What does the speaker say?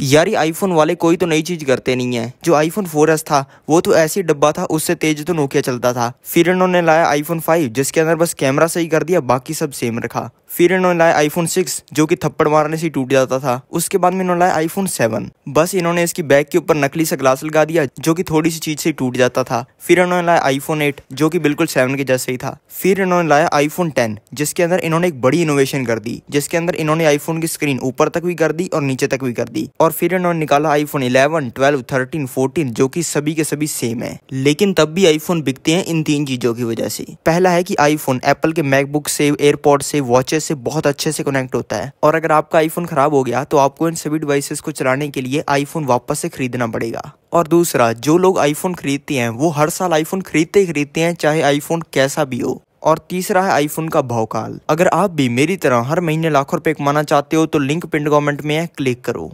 यार आईफोन वाले कोई तो नई चीज़ करते नहीं है जो आईफोन फोर एस था वो तो ऐसी डब्बा था उससे तेज तो नोकिया चलता था फिर इन्होंने लाया आईफोन फाइव जिसके अंदर बस कैमरा सही कर दिया बाकी सब सेम रखा फिर इन्होंने लाया आईफोन सिक्स जो कि थप्पड़ मारने से टूट जाता था उसके बाद में इन्होंने लाया आईफोन सेवन बस इन्होंने इसकी बैग के ऊपर नकली सा ग्लास लगा दिया जो कि थोड़ी सी चीज से टूट जाता था फिर इन्होंने लाया आईफोन एट जो कि बिल्कुल सेवन के जैसे ही था फिर इन्होंने लाया आईफोन टेन जिसके अंदर इन्होंने एक बड़ी इनोवेशन कर दी जिसके अंदर इन्होंने आईफोन की स्क्रीन ऊपर तक भी कर दी और नीचे तक भी कर दी और फिर इन्होंने निकाला iPhone eleven twelve thirteen fourteen जो की सभी के सभी सेम है लेकिन तब भी आईफोन बिकते हैं इन तीन चीजों की वजह से पहला है की आईफोन एप्पल के मैकबुक से एयरपोर्ट से वॉचेस डिवाइसेस से बहुत अच्छे से कनेक्ट होता है और अगर आपका आईफोन खराब हो गया तो आपको इन सभी डिवाइसेस को चलाने के लिए आईफोन वापस से खरीदना पड़ेगा और दूसरा जो लोग आईफोन खरीदते हैं वो हर साल आईफोन खरीदते ही खरीदते हैं चाहे आईफोन कैसा भी हो और तीसरा है आईफोन का भावकाल अगर आप भी मेरी तरह हर महीने लाखों रुपए कमाना चाहते हो तो लिंक पिंड गवर्नमेंट में है क्लिक करो